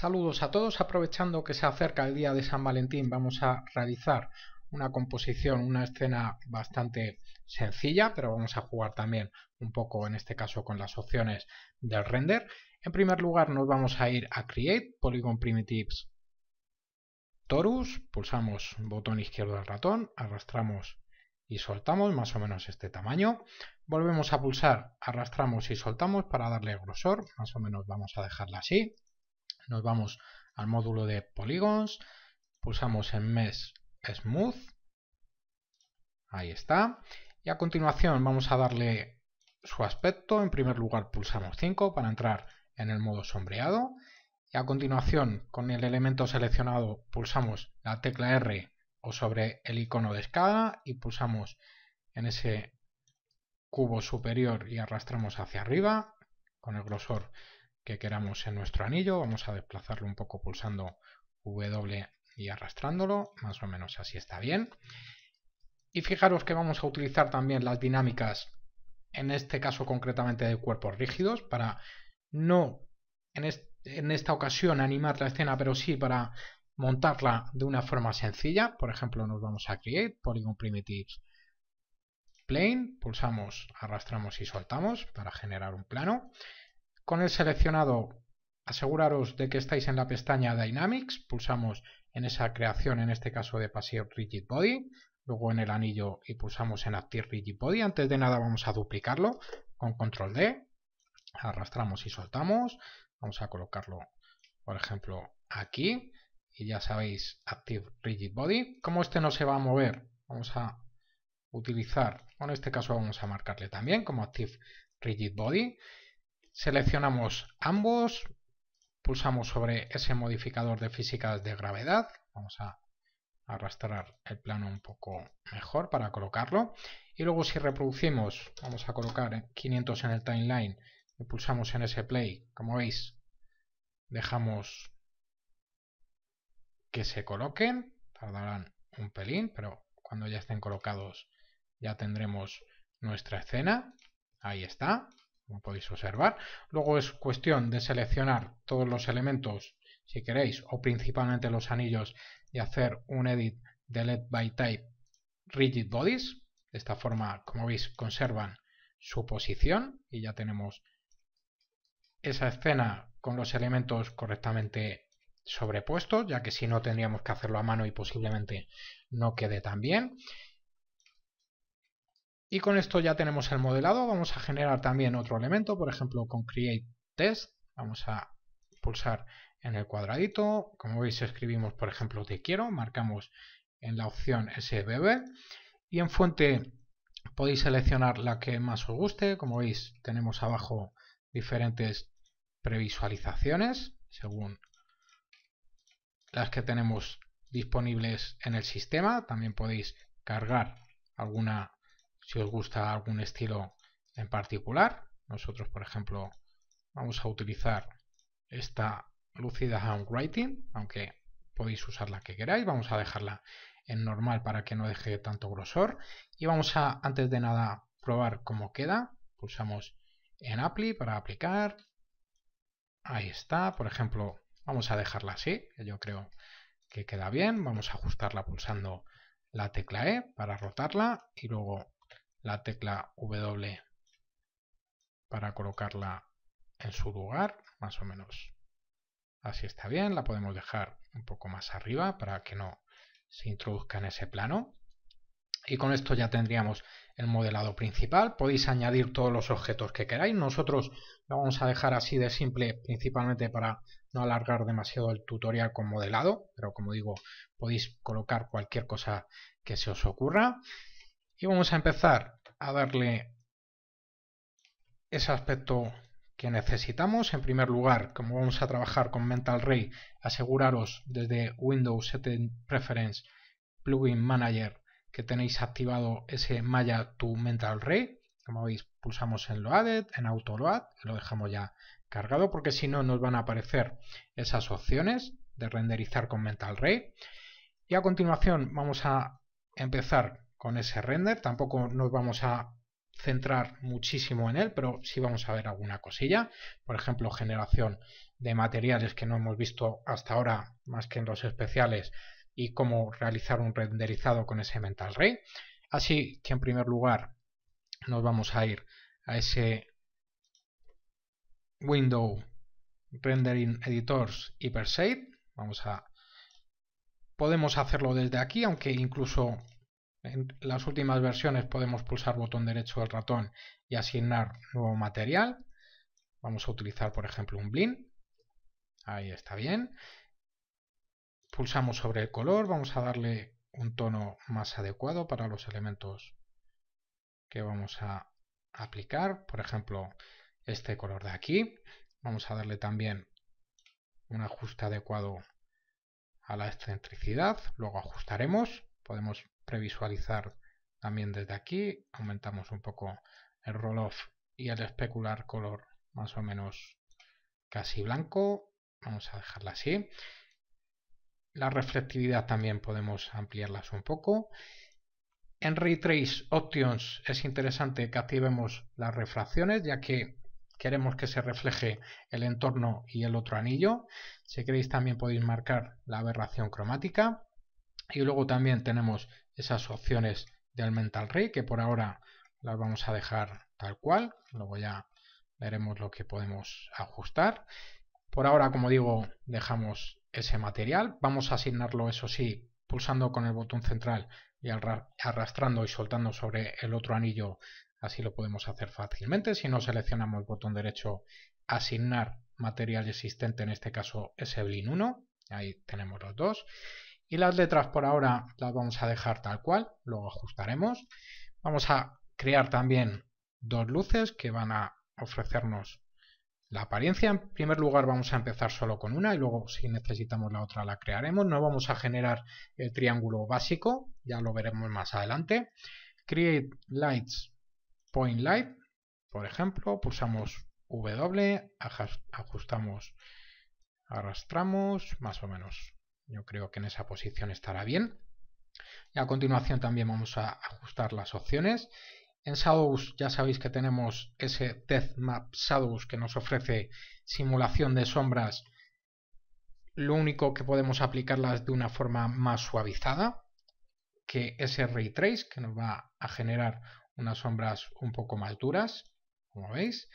Saludos a todos, aprovechando que se acerca el día de San Valentín vamos a realizar una composición, una escena bastante sencilla, pero vamos a jugar también un poco en este caso con las opciones del render. En primer lugar nos vamos a ir a Create, Polygon Primitives Torus, pulsamos botón izquierdo del ratón, arrastramos y soltamos más o menos este tamaño. Volvemos a pulsar, arrastramos y soltamos para darle grosor, más o menos vamos a dejarla así. Nos vamos al módulo de polígonos, pulsamos en Mesh Smooth, ahí está, y a continuación vamos a darle su aspecto, en primer lugar pulsamos 5 para entrar en el modo sombreado, y a continuación con el elemento seleccionado pulsamos la tecla R o sobre el icono de escala y pulsamos en ese cubo superior y arrastramos hacia arriba, con el grosor que queramos en nuestro anillo. Vamos a desplazarlo un poco pulsando W y arrastrándolo. Más o menos así está bien. Y fijaros que vamos a utilizar también las dinámicas, en este caso concretamente de cuerpos rígidos, para no en, esta ocasión animar la escena, pero sí para montarla de una forma sencilla. Por ejemplo, nos vamos a Create, Polygon Primitive Plane, pulsamos, arrastramos y soltamos para generar un plano. Con el seleccionado aseguraros de que estáis en la pestaña Dynamics, pulsamos en esa creación, en este caso de Paseo Rigid Body, luego en el anillo y pulsamos en Active Rigid Body. Antes de nada vamos a duplicarlo con Control D, arrastramos y soltamos, vamos a colocarlo por ejemplo aquí y ya sabéis Active Rigid Body. Como este no se va a mover, vamos a utilizar, bueno, en este caso vamos a marcarle también como Active Rigid Body Seleccionamos ambos, pulsamos sobre ese modificador de físicas de gravedad, vamos a arrastrar el plano un poco mejor para colocarlo, y luego si reproducimos, vamos a colocar 500 en el timeline y pulsamos en ese play, como veis, dejamos que se coloquen, tardarán un pelín, pero cuando ya estén colocados ya tendremos nuestra escena, ahí está, como podéis observar. Luego es cuestión de seleccionar todos los elementos, si queréis, o principalmente los anillos, y hacer un edit de LED by type rigid bodies. De esta forma, como veis, conservan su posición y ya tenemos esa escena con los elementos correctamente sobrepuestos, ya que si no tendríamos que hacerlo a mano y posiblemente no quede tan bien. Y con esto ya tenemos el modelado. Vamos a generar también otro elemento, por ejemplo, con create test. Vamos a pulsar en el cuadradito. Como veis, escribimos, por ejemplo, te quiero. Marcamos en la opción SBB. Y en fuente podéis seleccionar la que más os guste. Como veis, tenemos abajo diferentes previsualizaciones según las que tenemos disponibles en el sistema. También podéis cargar alguna si os gusta algún estilo en particular. Nosotros, por ejemplo, vamos a utilizar esta lucida handwriting, aunque podéis usar la que queráis. Vamos a dejarla en normal para que no deje tanto grosor. Y vamos a, antes de nada, probar cómo queda. Pulsamos en Apply para aplicar. Ahí está. Por ejemplo, vamos a dejarla así, yo creo que queda bien. Vamos a ajustarla pulsando la tecla E para rotarla y luego la tecla W para colocarla en su lugar, más o menos. Así está bien, la podemos dejar un poco más arriba para que no se introduzca en ese plano. Y con esto ya tendríamos el modelado principal. Podéis añadir todos los objetos que queráis. Nosotros lo vamos a dejar así de simple, principalmente para no alargar demasiado el tutorial con modelado. Pero como digo, podéis colocar cualquier cosa que se os ocurra. Y vamos a empezar a darle ese aspecto que necesitamos. En primer lugar, como vamos a trabajar con Mental Ray, aseguraros desde Windows 7 Preference Plugin Manager que tenéis activado ese Maya to Ray. Como veis, pulsamos en Loaded, en Auto Load, lo dejamos ya cargado porque si no nos van a aparecer esas opciones de renderizar con Mental Ray. Y a continuación vamos a empezar con ese render. Tampoco nos vamos a centrar muchísimo en él, pero sí vamos a ver alguna cosilla. Por ejemplo, generación de materiales que no hemos visto hasta ahora más que en los especiales y cómo realizar un renderizado con ese Mental Ray. Así que en primer lugar nos vamos a ir a ese Window Rendering Editors Hypershade. Vamos a... Podemos hacerlo desde aquí, aunque incluso en las últimas versiones podemos pulsar botón derecho del ratón y asignar nuevo material. Vamos a utilizar, por ejemplo, un blin. Ahí está bien. Pulsamos sobre el color, vamos a darle un tono más adecuado para los elementos que vamos a aplicar. Por ejemplo, este color de aquí. Vamos a darle también un ajuste adecuado a la excentricidad. Luego ajustaremos. Podemos previsualizar también desde aquí. Aumentamos un poco el roll-off y el especular color más o menos casi blanco. Vamos a dejarla así. La reflectividad también podemos ampliarlas un poco. En Ray Trace Options es interesante que activemos las refracciones ya que queremos que se refleje el entorno y el otro anillo. Si queréis también podéis marcar la aberración cromática. Y luego también tenemos esas opciones del mental rey que por ahora las vamos a dejar tal cual luego ya veremos lo que podemos ajustar por ahora como digo dejamos ese material vamos a asignarlo eso sí pulsando con el botón central y arrastrando y soltando sobre el otro anillo así lo podemos hacer fácilmente si no seleccionamos el botón derecho asignar material existente en este caso es blin 1 ahí tenemos los dos y las letras por ahora las vamos a dejar tal cual, luego ajustaremos. Vamos a crear también dos luces que van a ofrecernos la apariencia. En primer lugar vamos a empezar solo con una y luego si necesitamos la otra la crearemos. No vamos a generar el triángulo básico, ya lo veremos más adelante. Create Lights Point Light, por ejemplo, pulsamos W, ajustamos, arrastramos, más o menos yo creo que en esa posición estará bien. Y a continuación también vamos a ajustar las opciones. En Shadows ya sabéis que tenemos ese Death Map Shadows que nos ofrece simulación de sombras. Lo único que podemos aplicarlas de una forma más suavizada que ese Ray Trace que nos va a generar unas sombras un poco más duras, como veis.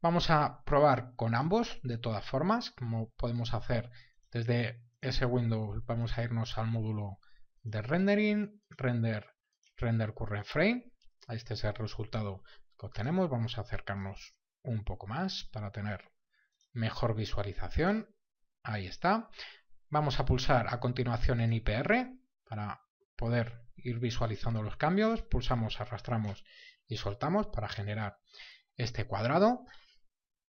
Vamos a probar con ambos de todas formas, como podemos hacer desde ese Windows vamos a irnos al módulo de rendering, render, render current frame. Este es el resultado que obtenemos. Vamos a acercarnos un poco más para tener mejor visualización. Ahí está. Vamos a pulsar a continuación en IPR para poder ir visualizando los cambios. Pulsamos, arrastramos y soltamos para generar este cuadrado.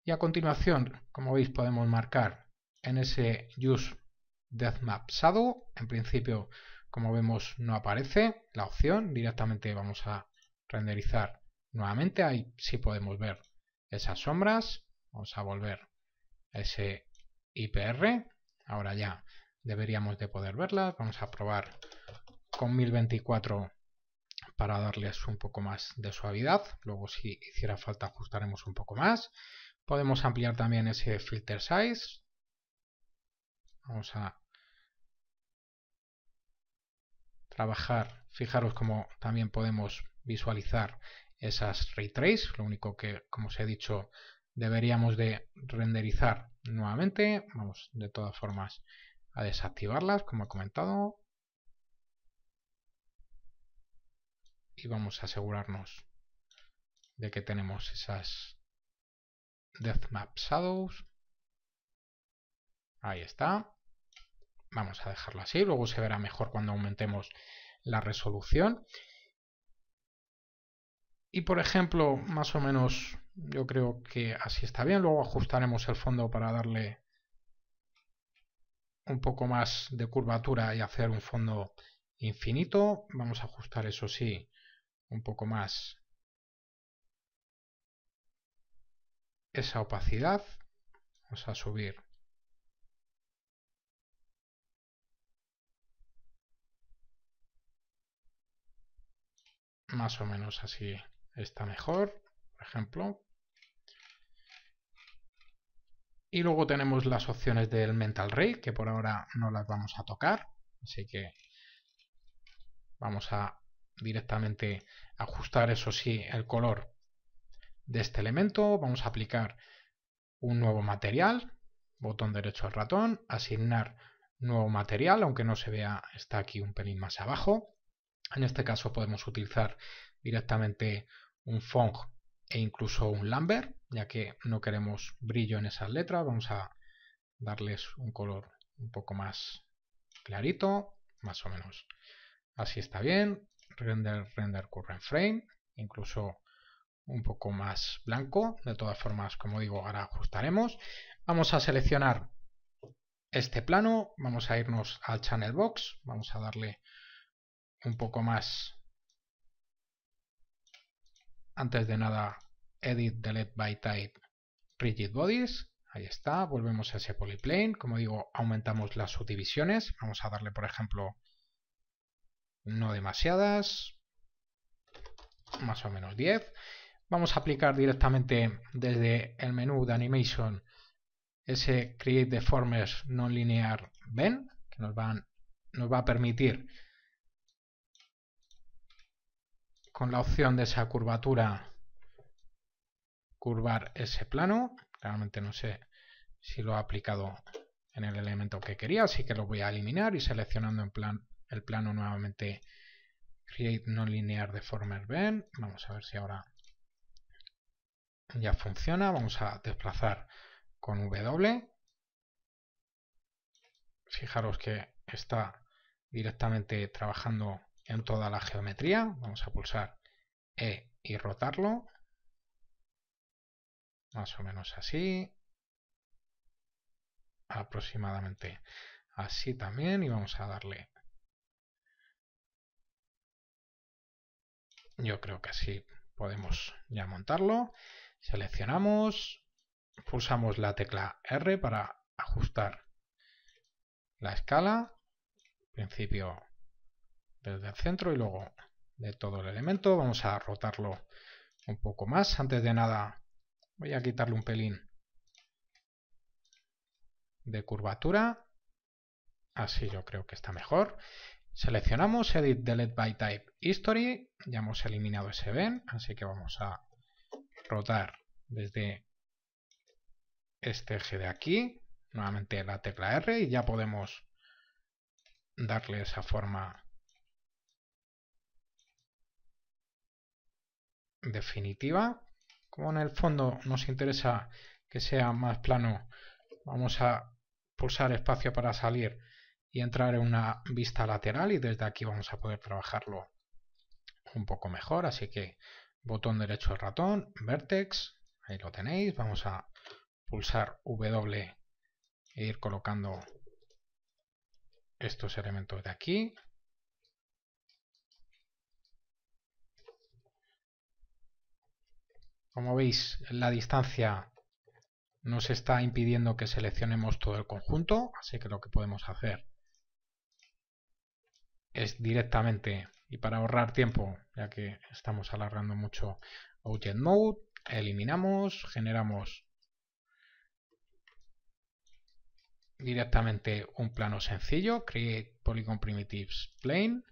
Y a continuación, como veis, podemos marcar en ese use Deathmap Shadow. En principio, como vemos, no aparece la opción. Directamente vamos a renderizar nuevamente. Ahí sí podemos ver esas sombras. Vamos a volver ese IPR. Ahora ya deberíamos de poder verlas. Vamos a probar con 1024 para darles un poco más de suavidad. Luego si hiciera falta ajustaremos un poco más. Podemos ampliar también ese filter size Vamos a trabajar. Fijaros cómo también podemos visualizar esas trace. Lo único que, como os he dicho, deberíamos de renderizar nuevamente. Vamos de todas formas a desactivarlas, como he comentado. Y vamos a asegurarnos de que tenemos esas Deathmap Shadows. Ahí está. Vamos a dejarlo así, luego se verá mejor cuando aumentemos la resolución. Y por ejemplo, más o menos yo creo que así está bien. Luego ajustaremos el fondo para darle un poco más de curvatura y hacer un fondo infinito. Vamos a ajustar eso sí un poco más esa opacidad. Vamos a subir Más o menos así está mejor, por ejemplo. Y luego tenemos las opciones del Mental ray que por ahora no las vamos a tocar. Así que vamos a directamente ajustar, eso sí, el color de este elemento. Vamos a aplicar un nuevo material, botón derecho al ratón, asignar nuevo material, aunque no se vea, está aquí un pelín más abajo. En este caso podemos utilizar directamente un font e incluso un lambert, ya que no queremos brillo en esas letras, vamos a darles un color un poco más clarito, más o menos. Así está bien, render, render current frame, incluso un poco más blanco, de todas formas, como digo, ahora ajustaremos. Vamos a seleccionar este plano, vamos a irnos al channel box, vamos a darle un poco más. Antes de nada, edit delete by type rigid bodies. Ahí está, volvemos a ese polyplane. Como digo, aumentamos las subdivisiones. Vamos a darle, por ejemplo, no demasiadas, más o menos 10. Vamos a aplicar directamente desde el menú de animation ese create deformers non linear ven, que nos, nos va a permitir con la opción de esa curvatura curvar ese plano. Realmente no sé si lo ha aplicado en el elemento que quería, así que lo voy a eliminar y seleccionando en plan, el plano nuevamente Create No Linear Deformer Ben. Vamos a ver si ahora ya funciona. Vamos a desplazar con W. Fijaros que está directamente trabajando en toda la geometría. Vamos a pulsar E y rotarlo. Más o menos así. Aproximadamente así también. Y vamos a darle... Yo creo que así podemos ya montarlo. Seleccionamos. Pulsamos la tecla R para ajustar la escala. principio desde el centro y luego de todo el elemento. Vamos a rotarlo un poco más. Antes de nada voy a quitarle un pelín de curvatura. Así yo creo que está mejor. Seleccionamos Edit Delete by Type History. Ya hemos eliminado ese Ben, así que vamos a rotar desde este eje de aquí. Nuevamente la tecla R y ya podemos darle esa forma definitiva. Como en el fondo nos interesa que sea más plano, vamos a pulsar espacio para salir y entrar en una vista lateral y desde aquí vamos a poder trabajarlo un poco mejor. Así que botón derecho del ratón, vertex, ahí lo tenéis. Vamos a pulsar W e ir colocando estos elementos de aquí. Como veis, la distancia nos está impidiendo que seleccionemos todo el conjunto, así que lo que podemos hacer es directamente, y para ahorrar tiempo, ya que estamos alargando mucho Object Mode, eliminamos, generamos directamente un plano sencillo, Create Polygon Primitives Plane,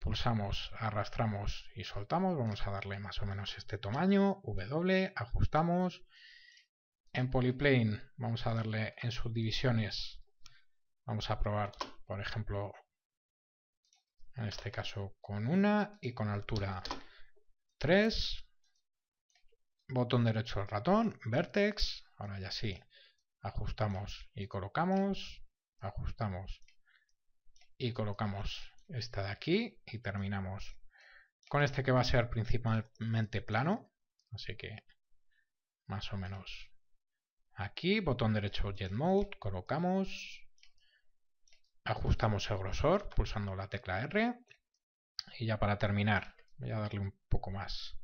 pulsamos, arrastramos y soltamos, vamos a darle más o menos este tamaño, W, ajustamos, en polyplane vamos a darle en subdivisiones, vamos a probar por ejemplo en este caso con una y con altura 3, botón derecho del ratón, vertex, ahora ya sí, ajustamos y colocamos, ajustamos y colocamos esta de aquí y terminamos con este que va a ser principalmente plano, así que más o menos aquí, botón derecho Jet Mode, colocamos, ajustamos el grosor pulsando la tecla R y ya para terminar voy a darle un poco más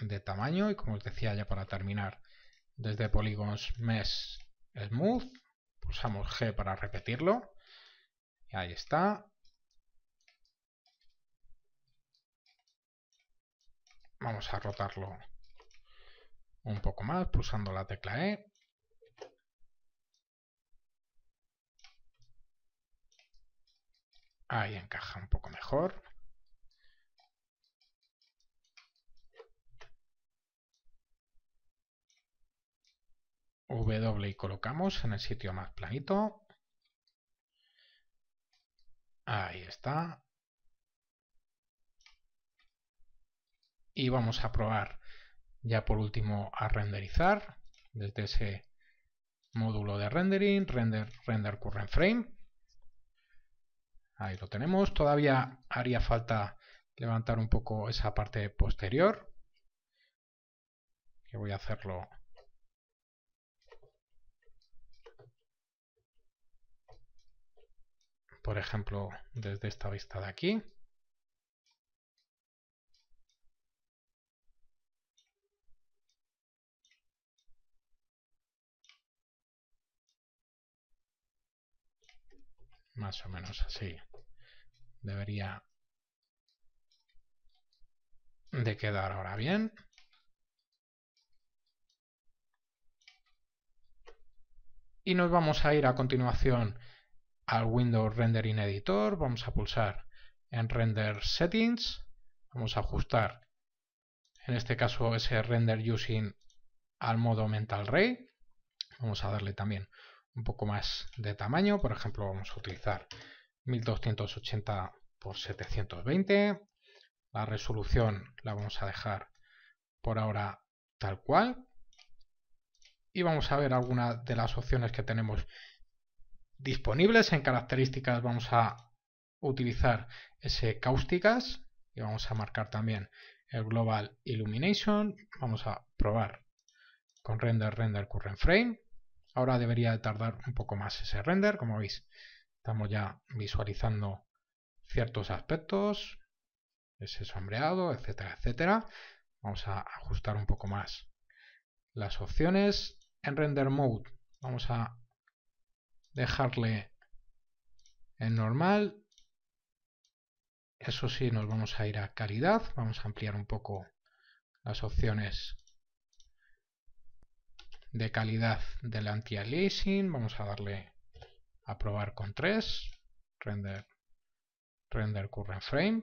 de tamaño y como os decía ya para terminar desde polígonos mesh smooth pulsamos G para repetirlo Ahí está. Vamos a rotarlo un poco más pulsando la tecla E. Ahí encaja un poco mejor. W y colocamos en el sitio más planito. Ahí está. Y vamos a probar ya por último a renderizar desde ese módulo de rendering, render, render current frame. Ahí lo tenemos. Todavía haría falta levantar un poco esa parte posterior. Que voy a hacerlo por ejemplo, desde esta vista de aquí. Más o menos así. Debería de quedar ahora bien. Y nos vamos a ir a continuación al Windows Rendering Editor, vamos a pulsar en Render Settings, vamos a ajustar en este caso ese Render Using al modo Mental Ray, vamos a darle también un poco más de tamaño, por ejemplo vamos a utilizar 1280 x 720, la resolución la vamos a dejar por ahora tal cual, y vamos a ver algunas de las opciones que tenemos disponibles. En características vamos a utilizar ese cáusticas y vamos a marcar también el global illumination. Vamos a probar con render render current frame. Ahora debería de tardar un poco más ese render, como veis estamos ya visualizando ciertos aspectos, ese sombreado, etcétera, etcétera. Vamos a ajustar un poco más las opciones. En render mode vamos a dejarle en normal. Eso sí, nos vamos a ir a calidad. Vamos a ampliar un poco las opciones de calidad del anti-aliasing. Vamos a darle a probar con 3. Render, render current frame.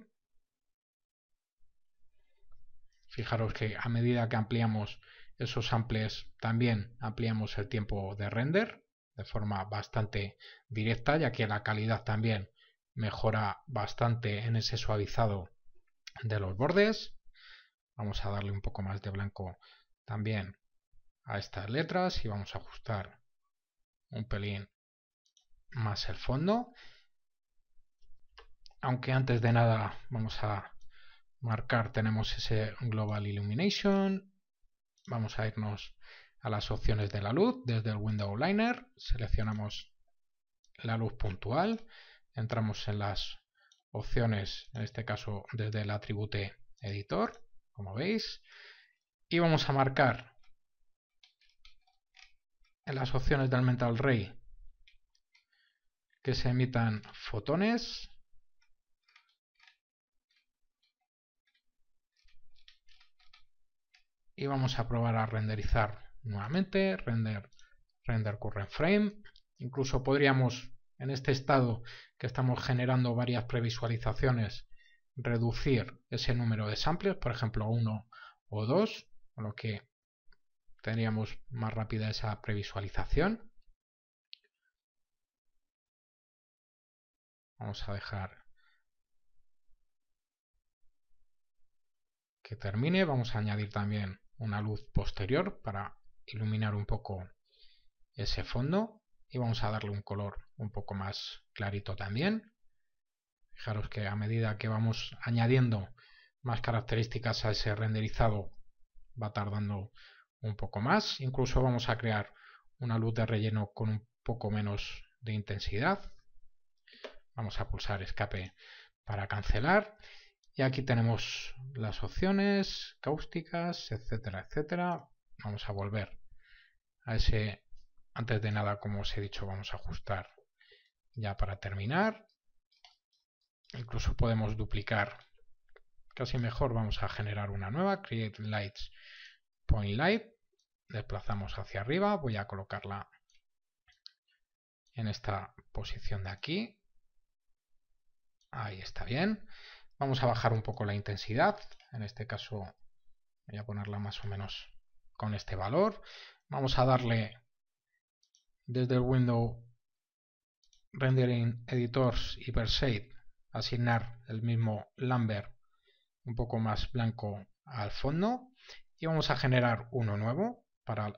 Fijaros que a medida que ampliamos esos samples, también ampliamos el tiempo de render de forma bastante directa, ya que la calidad también mejora bastante en ese suavizado de los bordes. Vamos a darle un poco más de blanco también a estas letras y vamos a ajustar un pelín más el fondo. Aunque antes de nada vamos a marcar, tenemos ese Global Illumination. Vamos a irnos a las opciones de la luz desde el window liner, seleccionamos la luz puntual, entramos en las opciones, en este caso desde el atributo editor, como veis, y vamos a marcar en las opciones del mental ray que se emitan fotones, y vamos a probar a renderizar Nuevamente, render, render current frame. Incluso podríamos, en este estado que estamos generando varias previsualizaciones, reducir ese número de samples, por ejemplo, uno o dos, con lo que tendríamos más rápida esa previsualización. Vamos a dejar que termine. Vamos a añadir también una luz posterior para iluminar un poco ese fondo y vamos a darle un color un poco más clarito también. Fijaros que a medida que vamos añadiendo más características a ese renderizado va tardando un poco más. Incluso vamos a crear una luz de relleno con un poco menos de intensidad. Vamos a pulsar escape para cancelar. Y aquí tenemos las opciones cáusticas, etcétera, etcétera vamos a volver a ese antes de nada como os he dicho vamos a ajustar ya para terminar incluso podemos duplicar casi mejor vamos a generar una nueva create lights point light desplazamos hacia arriba voy a colocarla en esta posición de aquí ahí está bien vamos a bajar un poco la intensidad en este caso voy a ponerla más o menos con este valor. Vamos a darle desde el window rendering editors y per asignar el mismo Lambert un poco más blanco al fondo y vamos a generar uno nuevo para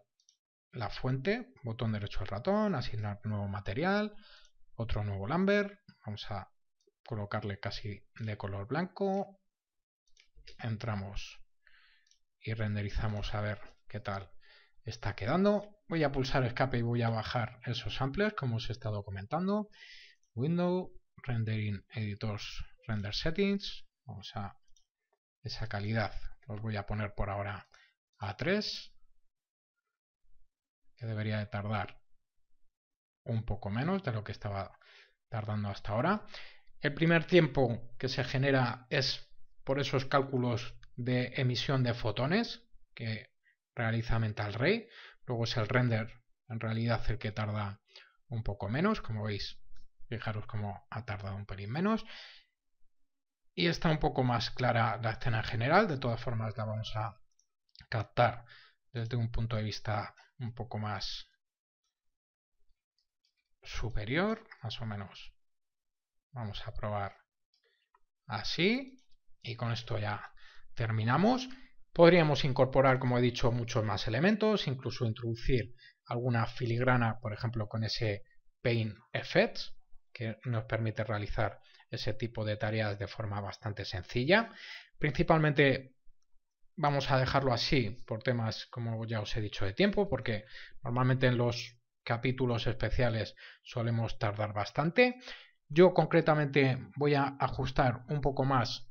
la fuente, botón derecho al ratón, asignar nuevo material, otro nuevo Lambert, vamos a colocarle casi de color blanco, entramos y renderizamos a ver qué tal está quedando. Voy a pulsar escape y voy a bajar esos samples, como os he estado comentando. Window, Rendering Editors, Render Settings. Vamos a esa calidad. Los voy a poner por ahora a 3. Que debería de tardar un poco menos de lo que estaba tardando hasta ahora. El primer tiempo que se genera es por esos cálculos de emisión de fotones, que realiza Mental Ray, luego es el render, en realidad el que tarda un poco menos, como veis, fijaros cómo ha tardado un pelín menos, y está un poco más clara la escena en general, de todas formas la vamos a captar desde un punto de vista un poco más superior, más o menos. Vamos a probar así y con esto ya terminamos. Podríamos incorporar, como he dicho, muchos más elementos, incluso introducir alguna filigrana, por ejemplo, con ese Paint Effects, que nos permite realizar ese tipo de tareas de forma bastante sencilla. Principalmente vamos a dejarlo así por temas, como ya os he dicho, de tiempo, porque normalmente en los capítulos especiales solemos tardar bastante. Yo concretamente voy a ajustar un poco más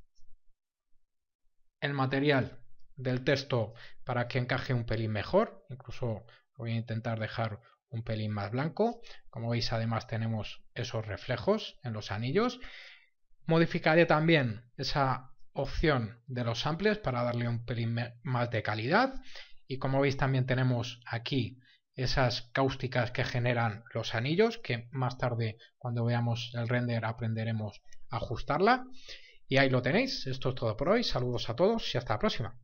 el material del texto para que encaje un pelín mejor. Incluso voy a intentar dejar un pelín más blanco. Como veis además tenemos esos reflejos en los anillos. Modificaré también esa opción de los samples para darle un pelín más de calidad. Y como veis también tenemos aquí esas cáusticas que generan los anillos, que más tarde cuando veamos el render aprenderemos a ajustarla. Y ahí lo tenéis. Esto es todo por hoy. Saludos a todos y hasta la próxima.